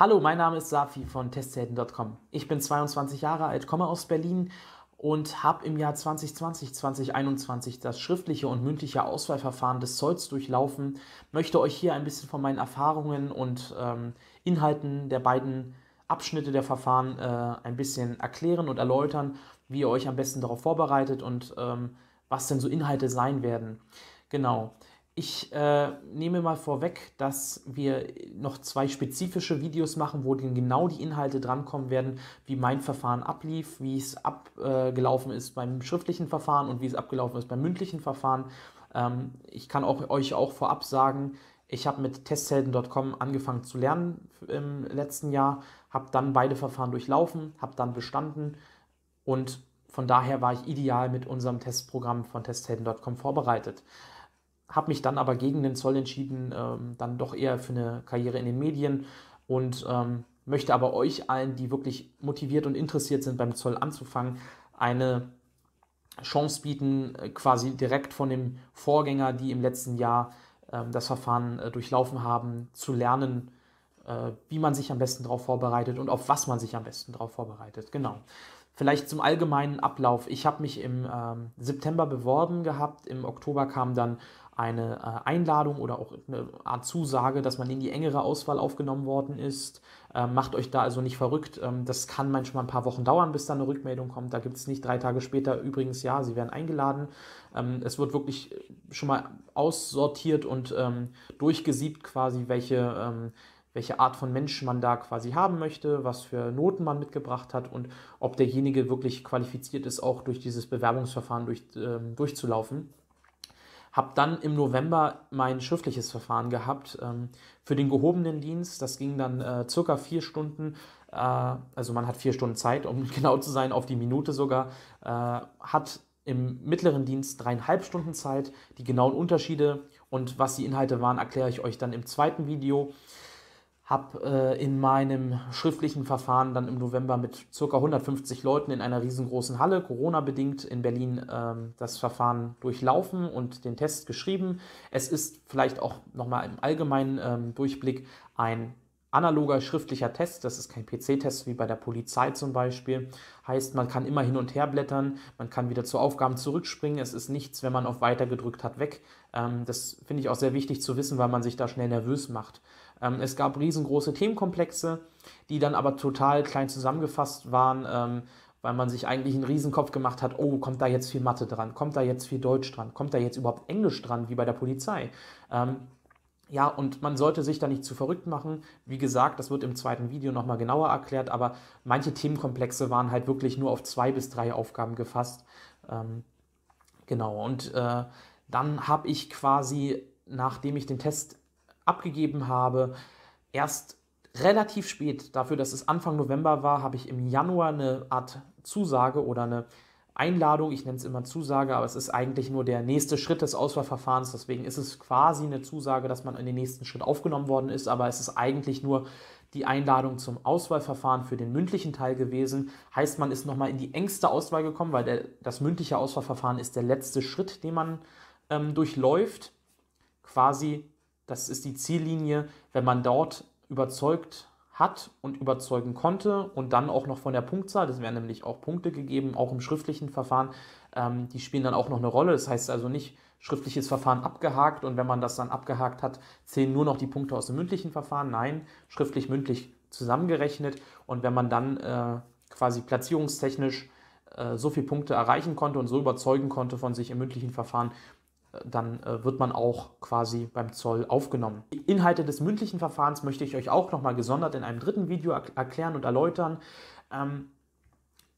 Hallo, mein Name ist Safi von testhelden.com. Ich bin 22 Jahre alt, komme aus Berlin und habe im Jahr 2020, 2021 das schriftliche und mündliche Auswahlverfahren des Zolls durchlaufen, möchte euch hier ein bisschen von meinen Erfahrungen und ähm, Inhalten der beiden Abschnitte der Verfahren äh, ein bisschen erklären und erläutern, wie ihr euch am besten darauf vorbereitet und ähm, was denn so Inhalte sein werden. Genau. Ich äh, nehme mal vorweg, dass wir noch zwei spezifische Videos machen, wo genau die Inhalte drankommen werden, wie mein Verfahren ablief, wie es abgelaufen äh, ist beim schriftlichen Verfahren und wie es abgelaufen ist beim mündlichen Verfahren. Ähm, ich kann auch, euch auch vorab sagen, ich habe mit testhelden.com angefangen zu lernen im letzten Jahr, habe dann beide Verfahren durchlaufen, habe dann bestanden und von daher war ich ideal mit unserem Testprogramm von testhelden.com vorbereitet habe mich dann aber gegen den Zoll entschieden, ähm, dann doch eher für eine Karriere in den Medien und ähm, möchte aber euch allen, die wirklich motiviert und interessiert sind, beim Zoll anzufangen, eine Chance bieten, äh, quasi direkt von dem Vorgänger, die im letzten Jahr ähm, das Verfahren äh, durchlaufen haben, zu lernen, äh, wie man sich am besten darauf vorbereitet und auf was man sich am besten darauf vorbereitet. Genau. Vielleicht zum allgemeinen Ablauf. Ich habe mich im ähm, September beworben gehabt, im Oktober kam dann eine äh, Einladung oder auch eine Art Zusage, dass man in die engere Auswahl aufgenommen worden ist. Ähm, macht euch da also nicht verrückt. Ähm, das kann manchmal ein paar Wochen dauern, bis da eine Rückmeldung kommt. Da gibt es nicht drei Tage später übrigens, ja, sie werden eingeladen. Ähm, es wird wirklich schon mal aussortiert und ähm, durchgesiebt quasi, welche ähm, welche Art von Mensch man da quasi haben möchte, was für Noten man mitgebracht hat und ob derjenige wirklich qualifiziert ist, auch durch dieses Bewerbungsverfahren durch, äh, durchzulaufen. Habe dann im November mein schriftliches Verfahren gehabt ähm, für den gehobenen Dienst. Das ging dann äh, circa vier Stunden. Äh, also man hat vier Stunden Zeit, um genau zu sein, auf die Minute sogar. Äh, hat im mittleren Dienst dreieinhalb Stunden Zeit. Die genauen Unterschiede und was die Inhalte waren, erkläre ich euch dann im zweiten Video habe äh, in meinem schriftlichen Verfahren dann im November mit ca. 150 Leuten in einer riesengroßen Halle, Corona-bedingt in Berlin, ähm, das Verfahren durchlaufen und den Test geschrieben. Es ist vielleicht auch nochmal im allgemeinen ähm, Durchblick ein analoger schriftlicher Test, das ist kein PC-Test wie bei der Polizei zum Beispiel, heißt, man kann immer hin und her blättern, man kann wieder zu Aufgaben zurückspringen, es ist nichts, wenn man auf Weiter gedrückt hat, weg. Ähm, das finde ich auch sehr wichtig zu wissen, weil man sich da schnell nervös macht. Ähm, es gab riesengroße Themenkomplexe, die dann aber total klein zusammengefasst waren, ähm, weil man sich eigentlich einen Riesenkopf gemacht hat, oh, kommt da jetzt viel Mathe dran, kommt da jetzt viel Deutsch dran, kommt da jetzt überhaupt Englisch dran, wie bei der Polizei. Ähm, ja, und man sollte sich da nicht zu verrückt machen. Wie gesagt, das wird im zweiten Video nochmal genauer erklärt, aber manche Themenkomplexe waren halt wirklich nur auf zwei bis drei Aufgaben gefasst. Ähm, genau, und äh, dann habe ich quasi, nachdem ich den Test abgegeben habe. Erst relativ spät, dafür, dass es Anfang November war, habe ich im Januar eine Art Zusage oder eine Einladung, ich nenne es immer Zusage, aber es ist eigentlich nur der nächste Schritt des Auswahlverfahrens. Deswegen ist es quasi eine Zusage, dass man in den nächsten Schritt aufgenommen worden ist, aber es ist eigentlich nur die Einladung zum Auswahlverfahren für den mündlichen Teil gewesen. Heißt, man ist nochmal in die engste Auswahl gekommen, weil der, das mündliche Auswahlverfahren ist der letzte Schritt, den man ähm, durchläuft. Quasi das ist die Ziellinie, wenn man dort überzeugt hat und überzeugen konnte und dann auch noch von der Punktzahl, das werden nämlich auch Punkte gegeben, auch im schriftlichen Verfahren, ähm, die spielen dann auch noch eine Rolle. Das heißt also nicht schriftliches Verfahren abgehakt und wenn man das dann abgehakt hat, zählen nur noch die Punkte aus dem mündlichen Verfahren. Nein, schriftlich, mündlich zusammengerechnet und wenn man dann äh, quasi platzierungstechnisch äh, so viele Punkte erreichen konnte und so überzeugen konnte von sich im mündlichen Verfahren, dann äh, wird man auch quasi beim Zoll aufgenommen. Die Inhalte des mündlichen Verfahrens möchte ich euch auch nochmal gesondert in einem dritten Video erklären und erläutern. Ähm,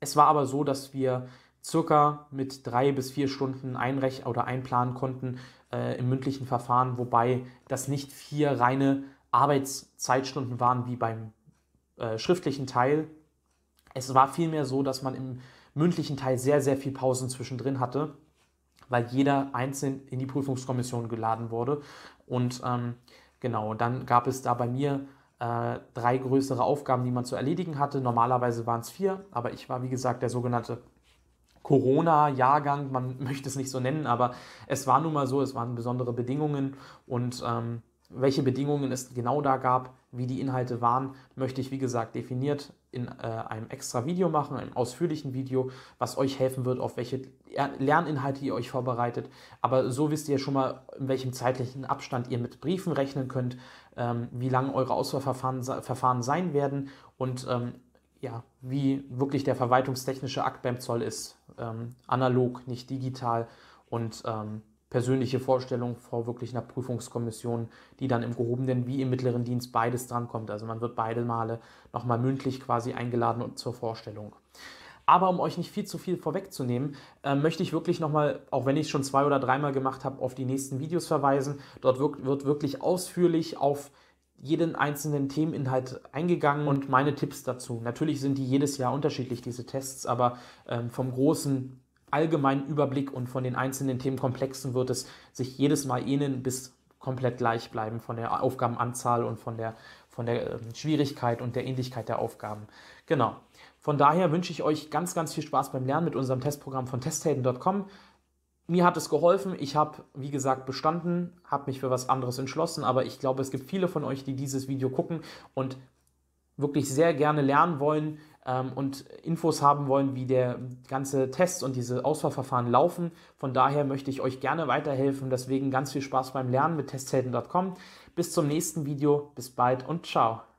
es war aber so, dass wir circa mit drei bis vier Stunden einrech oder einplanen konnten äh, im mündlichen Verfahren, wobei das nicht vier reine Arbeitszeitstunden waren wie beim äh, schriftlichen Teil. Es war vielmehr so, dass man im mündlichen Teil sehr, sehr viel Pausen zwischendrin hatte weil jeder einzeln in die Prüfungskommission geladen wurde. Und ähm, genau, dann gab es da bei mir äh, drei größere Aufgaben, die man zu erledigen hatte. Normalerweise waren es vier, aber ich war, wie gesagt, der sogenannte Corona-Jahrgang, man möchte es nicht so nennen, aber es war nun mal so, es waren besondere Bedingungen und ähm, welche Bedingungen es genau da gab, wie die Inhalte waren, möchte ich, wie gesagt, definiert in äh, einem extra Video machen, einem ausführlichen Video, was euch helfen wird, auf welche Lerninhalte ihr euch vorbereitet. Aber so wisst ihr schon mal, in welchem zeitlichen Abstand ihr mit Briefen rechnen könnt, ähm, wie lang eure Auswahlverfahren Verfahren sein werden und ähm, ja, wie wirklich der verwaltungstechnische Akt beim Zoll ist. Ähm, analog, nicht digital. Und ähm, persönliche Vorstellung vor wirklich einer Prüfungskommission, die dann im gehobenen wie im mittleren Dienst beides drankommt. Also man wird beide Male nochmal mündlich quasi eingeladen und zur Vorstellung. Aber um euch nicht viel zu viel vorwegzunehmen, äh, möchte ich wirklich nochmal, auch wenn ich es schon zwei oder dreimal gemacht habe, auf die nächsten Videos verweisen. Dort wird, wird wirklich ausführlich auf jeden einzelnen Themeninhalt eingegangen und meine Tipps dazu. Natürlich sind die jedes Jahr unterschiedlich, diese Tests, aber ähm, vom großen allgemeinen Überblick und von den einzelnen Themenkomplexen wird es sich jedes Mal ähneln bis komplett gleich bleiben von der Aufgabenanzahl und von der, von der ähm, Schwierigkeit und der Ähnlichkeit der Aufgaben. Genau. Von daher wünsche ich euch ganz, ganz viel Spaß beim Lernen mit unserem Testprogramm von testhelden.com. Mir hat es geholfen. Ich habe, wie gesagt, bestanden, habe mich für was anderes entschlossen, aber ich glaube, es gibt viele von euch, die dieses Video gucken und wirklich sehr gerne lernen wollen, ähm, und Infos haben wollen, wie der ganze Test und diese Auswahlverfahren laufen. Von daher möchte ich euch gerne weiterhelfen. Deswegen ganz viel Spaß beim Lernen mit testhelden.com. Bis zum nächsten Video. Bis bald und ciao.